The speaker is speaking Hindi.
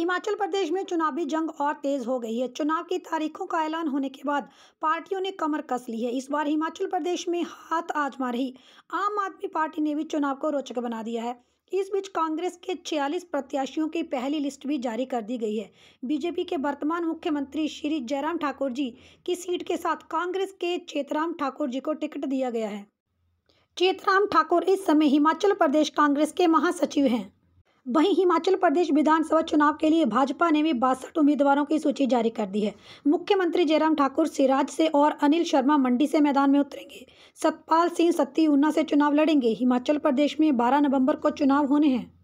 हिमाचल प्रदेश में चुनावी जंग और तेज हो गई है चुनाव की तारीखों का ऐलान होने के बाद पार्टियों ने कमर कस ली है इस बार हिमाचल प्रदेश में हाथ आजमा रही आम आदमी पार्टी ने भी चुनाव को रोचक बना दिया है इस बीच कांग्रेस के 46 प्रत्याशियों की पहली लिस्ट भी जारी कर दी गई है बीजेपी के वर्तमान मुख्यमंत्री श्री जयराम ठाकुर जी की सीट के साथ कांग्रेस के चेतराम ठाकुर जी को टिकट दिया गया है चेतराम ठाकुर इस समय हिमाचल प्रदेश कांग्रेस के महासचिव हैं वहीं हिमाचल प्रदेश विधानसभा चुनाव के लिए भाजपा ने भी बासठ उम्मीदवारों की सूची जारी कर दी है मुख्यमंत्री जयराम ठाकुर सिराज से और अनिल शर्मा मंडी से मैदान में उतरेंगे सतपाल सिंह सत्ती ऊना से चुनाव लड़ेंगे हिमाचल प्रदेश में बारह नवम्बर को चुनाव होने हैं